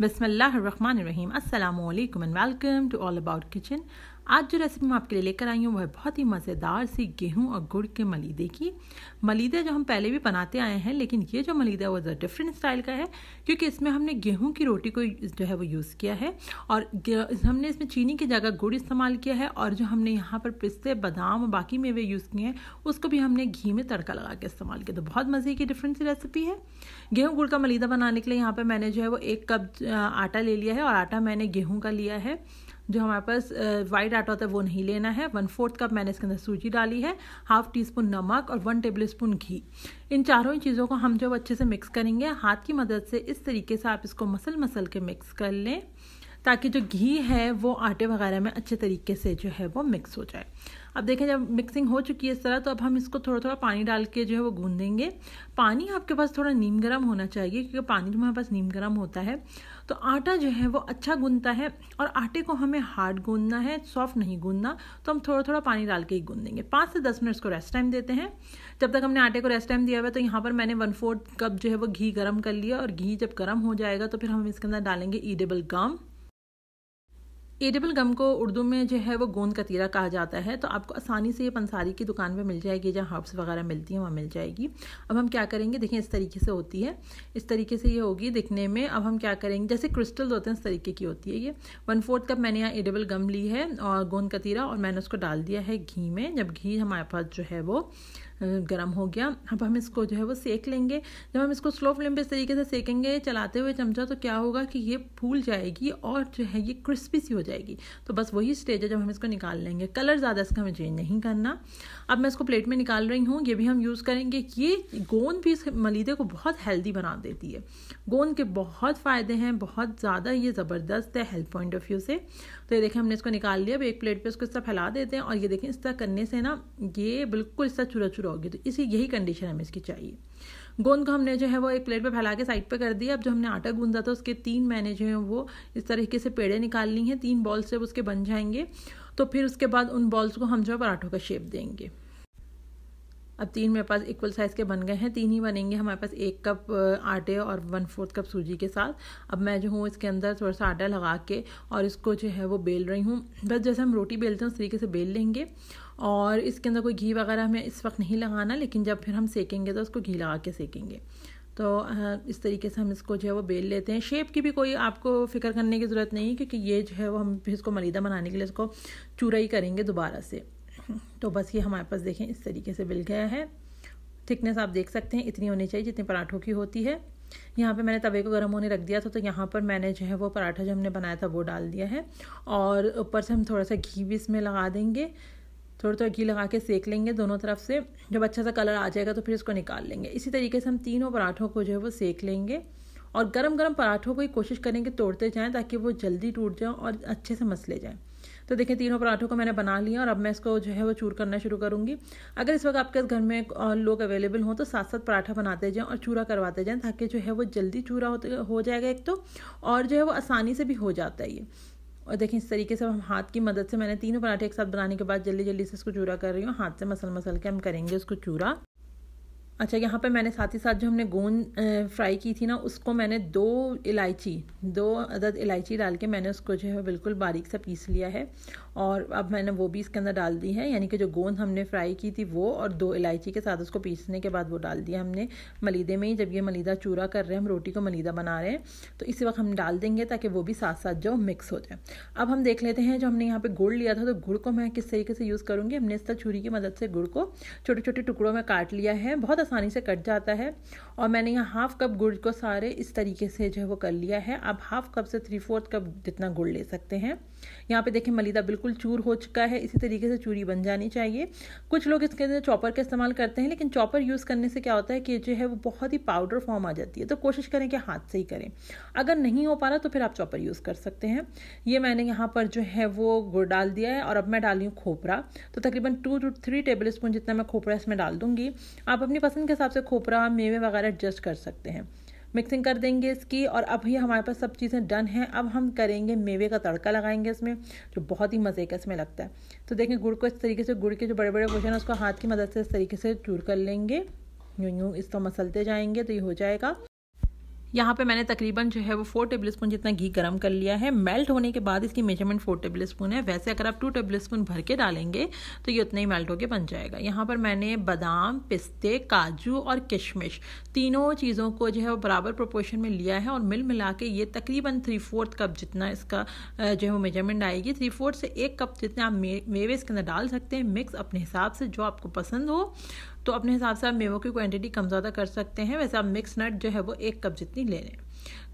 Bismillah ar-Rahman ar-Rahim. Assalamu alaikum and welcome to All About Kitchen. आज जो recipe मैं आपके लिए लेकर आई हूँ वह बहुत ही मज़ेदार सी गेहूँ और गुड़ के मलीदे की मलीदे जो हम पहले भी बनाते आए हैं लेकिन ये जो मलीदा है वो ज़रा डिफरेंट स्टाइल का है क्योंकि इसमें हमने गेहूँ की रोटी को जो है वो यूज़ किया है और हमने इसमें चीनी की जगह गुड़ इस्तेमाल किया है और जो हमने यहाँ पर पिस्ते बादाम और बाकी मेवे यूज़ किए हैं उसको भी हमने घी में तड़का लगा के इस्तेमाल किया तो बहुत मज़े की डिफरेंट सी रेसिपी है गेहूँ गुड़ का मलीदा बनाने के लिए यहाँ पर मैंने जो है वो एक कप आटा ले लिया है और आटा मैंने गेहूँ का लिया है जो हमारे पास वाइट आटा होता है वो नहीं लेना है वन फोर्थ कप मैंने इसके अंदर सूजी डाली है हाफ टी स्पून नमक और वन टेबल स्पून घी इन चारों ही चीज़ों को हम जब अच्छे से मिक्स करेंगे हाथ की मदद से इस तरीके से आप इसको मसल मसल के मिक्स कर लें ताकि जो घी है वो आटे वगैरह में अच्छे तरीके से जो है वो मिक्स हो जाए अब देखें जब मिक्सिंग हो चुकी है इस तरह तो अब हम इसको थोड़ा थोड़ा पानी डाल के जो है वो गूंदेंगे पानी आपके पास थोड़ा नीम गर्म होना चाहिए क्योंकि पानी जो हमारे पास नीम गर्म होता है तो आटा जो है वो अच्छा गूंदता है और आटे को हमें हार्ड गूंदना है सॉफ्ट नहीं गूंदना तो हम थोड़ा थोड़ा पानी डाल के ही गूंदेंगे पाँच से दस मिनट इसको रेस्ट टाइम देते हैं जब तक हमने आटे को रेस्ट टाइम दिया हुआ तो यहाँ पर मैंने वन फोर्थ कप जो है वो घी गर्म कर लिया और घी जब गर्म हो जाएगा तो फिर हम इसके अंदर डालेंगे ईडेबल गम एडेबल गम को उर्दू में जो है वो गोंद का तीरा कहा जाता है तो आपको आसानी से ये पंसारी की दुकान पे मिल जाएगी जहाँ हर्ब्स वगैरह मिलती हैं वहाँ मिल जाएगी अब हम क्या करेंगे देखें इस तरीके से होती है इस तरीके से ये होगी दिखने में अब हम क्या करेंगे जैसे क्रिस्टल होते हैं इस तरीके की होती है ये वन फोर्थ कप मैंने यहाँ एडेबल गम ली है और गोंद का तीरा और मैंने उसको डाल दिया है घी में जब घी हमारे पास जो है वो गर्म हो गया अब हम इसको जो है वो सेक लेंगे जब हम इसको स्लो फ्लेम पे इस तरीके से सेकेंगे चलाते हुए चमचा तो क्या होगा कि ये फूल जाएगी और जो है ये क्रिस्पी सी हो जाएगी तो बस वही स्टेज है जब हम इसको निकाल लेंगे कलर ज़्यादा इसका हमें चेंज नहीं करना अब मैं इसको प्लेट में निकाल रही हूँ ये भी हम यूज़ करेंगे ये गोंद भी इस मलीदे को बहुत हेल्दी बना देती है गोंद के बहुत फ़ायदे हैं बहुत ज़्यादा ये ज़बरदस्त है हेल्थ पॉइंट ऑफ व्यू से तो ये देखें हमने इसको निकाल लिया अब एक प्लेट पर इसको इस तरह फैला देते हैं और ये देखें इस तरह करने से ना ये बिल्कुल इस तरह चूरा चूरा होगी तो इसी यही कंडीशन हमें इसकी चाहिए गोंद को हमने जो है वो एक प्लेट पे फैला के साइड पे कर दिया अब जो हमने आटा गूंदा था उसके तीन मैंने जो है वो इस तरीके से पेड़े निकालनी है तीन बॉल्स जब उसके बन जाएंगे तो फिर उसके बाद उन बॉल्स को हम जो है पराठों का शेप देंगे अब तीन मेरे पास इक्वल साइज़ के बन गए हैं तीन ही बनेंगे हमारे पास एक कप आटे और वन फोर्थ कप सूजी के साथ अब मैं जो हूँ इसके अंदर थोड़ा सा आटा लगा के और इसको जो है वो बेल रही हूँ बस जैसे हम रोटी बेलते हैं उस तरीके से बेल लेंगे और इसके अंदर कोई घी वगैरह हमें इस वक्त नहीं लगाना लेकिन जब फिर हम सेकेंगे तो उसको घी लगा के सेकेंगे तो इस तरीके से हम इसको जो है वो बेल लेते हैं शेप की भी कोई आपको फ़िक्र करने की ज़रूरत नहीं क्योंकि ये जो है वो हम फिर इसको मरीदा बनाने के लिए इसको चूरा ही करेंगे दोबारा से तो बस ये हमारे पास देखें इस तरीके से बिल गया है थिकनेस आप देख सकते हैं इतनी होनी चाहिए जितने पराठों की होती है यहाँ पे मैंने तवे को गर्म होने रख दिया था तो यहाँ पर मैंने जो है वो पराठा जो हमने बनाया था वो डाल दिया है और ऊपर से हम थोड़ा सा घी भी इसमें लगा देंगे थोड़ा थोड़ा घी लगा के सेक लेंगे दोनों तरफ से जब अच्छा सा कलर आ जाएगा तो फिर इसको निकाल लेंगे इसी तरीके से हम तीनों पराठों को जो है वो सेक लेंगे और गरम गरम पराठों को ही कोशिश करेंगे तोड़ते जाएं ताकि वो जल्दी टूट जाएं और अच्छे से मसले जाएं तो देखें तीनों पराठों को मैंने बना लिया और अब मैं इसको जो है वो चूर करना शुरू करूँगी अगर इस वक्त आपके घर में लोग अवेलेबल हों तो साथ साथ पराठा बनाते जाएँ और चूरा करवाते जाएँ ताकि जो है वो जल्दी चूरा हो जाएगा एक तो और जो है वो आसानी से भी हो जाता है ये और देखें इस तरीके से हम हाथ की मदद से मैंने तीनों पराठे एक साथ बनाने के बाद जल्दी जल्दी से इसको चूरा कर रही हूँ हाथ से मसल मसल के हम करेंगे उसको चूरा अच्छा यहाँ पे मैंने साथ ही साथ जो हमने गोंद फ्राई की थी ना उसको मैंने दो इलायची दो अदद इलायची डाल के मैंने उसको जो है बिल्कुल बारीक सा पीस लिया है और अब मैंने वो भी इसके अंदर डाल दी है यानी कि जो गोंद हमने फ्राई की थी वो और दो इलायची के साथ उसको पीसने के बाद वो डाल दिया हमने मलीदे में ही जब ये मलीदा चूरा कर रहे हैं हम रोटी को मलीदा बना रहे हैं तो इसी वक्त हम डाल देंगे ताकि वो भी साथ साथ जो मिक्स हो जाए अब हम देख लेते हैं जो हमने यहाँ पर गुड़ लिया था तो गुड़ को मैं किस तरीके से यूज़ करूँगी हमने इस तरह छुरी की मदद से गुड़ को छोटे छोटे टुकड़ों में काट लिया है बहुत आसानी से कट जाता है और मैंने यहाँ हाफ कप गुड़ को सारे इस तरीके से जो है वो कर लिया है आप हाफ कप से थ्री फोर्थ कप जितना गुड़ ले सकते हैं यहाँ पे देखिए मलिदा बिल्कुल चूर हो चुका है इसी तरीके से चूरी बन जानी चाहिए कुछ लोग इसके अंदर चॉपर का इस्तेमाल करते हैं लेकिन चॉपर यूज़ करने से क्या होता है कि जो है वो बहुत ही पाउडर फॉर्म आ जाती है तो कोशिश करें कि हाथ से ही करें अगर नहीं हो पा रहा तो फिर आप चॉपर यूज़ कर सकते हैं ये मैंने यहाँ पर जो है वो गुड़ डाल दिया है और अब मैं डाली हूँ खोपरा तो तकरीबन two two three tablespoon जितना मैं खोपरा इसमें डाल दूँगी आप अपनी पसंद पसंद के हिसाब से खोपरा मेवे वगैरह एडजस्ट कर सकते हैं मिक्सिंग कर देंगे इसकी और अब ये हमारे पास सब चीज़ें डन हैं अब हम करेंगे मेवे का तड़का लगाएंगे इसमें जो बहुत ही मज़े का इसमें लगता है तो देखें गुड़ को इस तरीके से गुड़ के जो बड़े बड़े क्वेश्चन हैं उसको हाथ की मदद से इस तरीके से चूर कर लेंगे यूँ यूँ इसको तो मसलते जाएंगे तो ये हो जाएगा यहाँ पे मैंने तकरीबन जो है वो फोर टेबल स्पून जितना घी गर्म कर लिया है मेल्ट होने के बाद इसकी मेजरमेंट फोर टेबल स्पून है वैसे अगर आप टू टेबल स्पून भर के डालेंगे तो ये उतना ही मेल्ट होकर बन जाएगा यहाँ पर मैंने बादाम पिस्ते काजू और किशमिश तीनों चीज़ों को जो है वो बराबर प्रोपोर्शन में लिया है और मिल मिला के ये तकरीबन थ्री फोर्थ कप जितना इसका जो है वो मेजरमेंट आएगी थ्री फोर्थ से एक कप जितने आप मेवे इसके अंदर डाल सकते हैं मिक्स अपने हिसाब से जो आपको पसंद हो तो अपने हिसाब से आप मेवों की क्वांटिटी कम ज़्यादा कर सकते हैं वैसे आप मिक्स नट जो है वो एक कप जितनी ले लें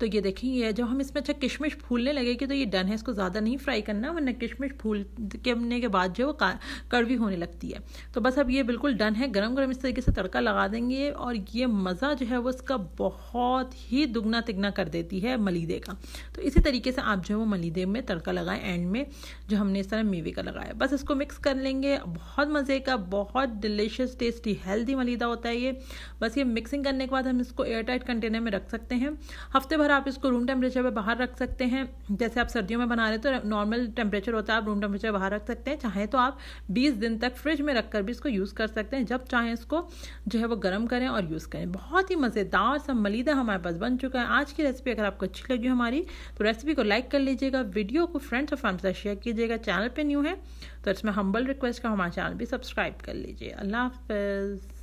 तो ये देखें ये जब हम इसमें अच्छा किशमिश फूलने लगेगी तो ये डन है इसको ज़्यादा नहीं फ्राई करना वरना किशमिश फूल के के बाद जो है वो कड़वी होने लगती है तो बस अब ये बिल्कुल डन है गरम गरम इस तरीके से तड़का लगा देंगे और ये मज़ा जो है वो इसका बहुत ही दुगना तिगना कर देती है मलीदे का तो इसी तरीके से आप जो है वो मलीदे में तड़का लगाएं एंड में जो हमने इस तरह मेवे का लगाया बस इसको मिक्स कर लेंगे बहुत मज़े का बहुत डिलिशियस टेस्टी हेल्दी मलीदा होता है ये बस ये मिक्सिंग करने के बाद हम इसको एयर टाइट कंटेनर में रख सकते हैं हफ्ते भर आप इसको रूम टेम्परेचर पर बाहर रख सकते हैं जैसे आप सर्दियों में बना रहे तो नॉर्मल टेम्परेचर होता है आप रूम टेम्परेचर बाहर रख सकते हैं चाहे तो आप बीस दिन तक फ्रिज में रख कर भी इसको यूज़ कर सकते हैं जब चाहें इसको जो है वो गर्म करें और यूज़ करें बहुत ही मज़ेदार सा मलिदा हमारे पास बन चुका है आज की रेसिपी अगर आपको अच्छी लगी हमारी तो रेसिपी को लाइक कर लीजिएगा वीडियो को फ्रेंड्स और फैमिली साथ शेयर कीजिएगा चैनल पर न्यू है तो इसमें हम्बल रिक्वेस्ट का हमारा चैनल भी सब्सक्राइब कर लीजिए अल्लाह हाफिज़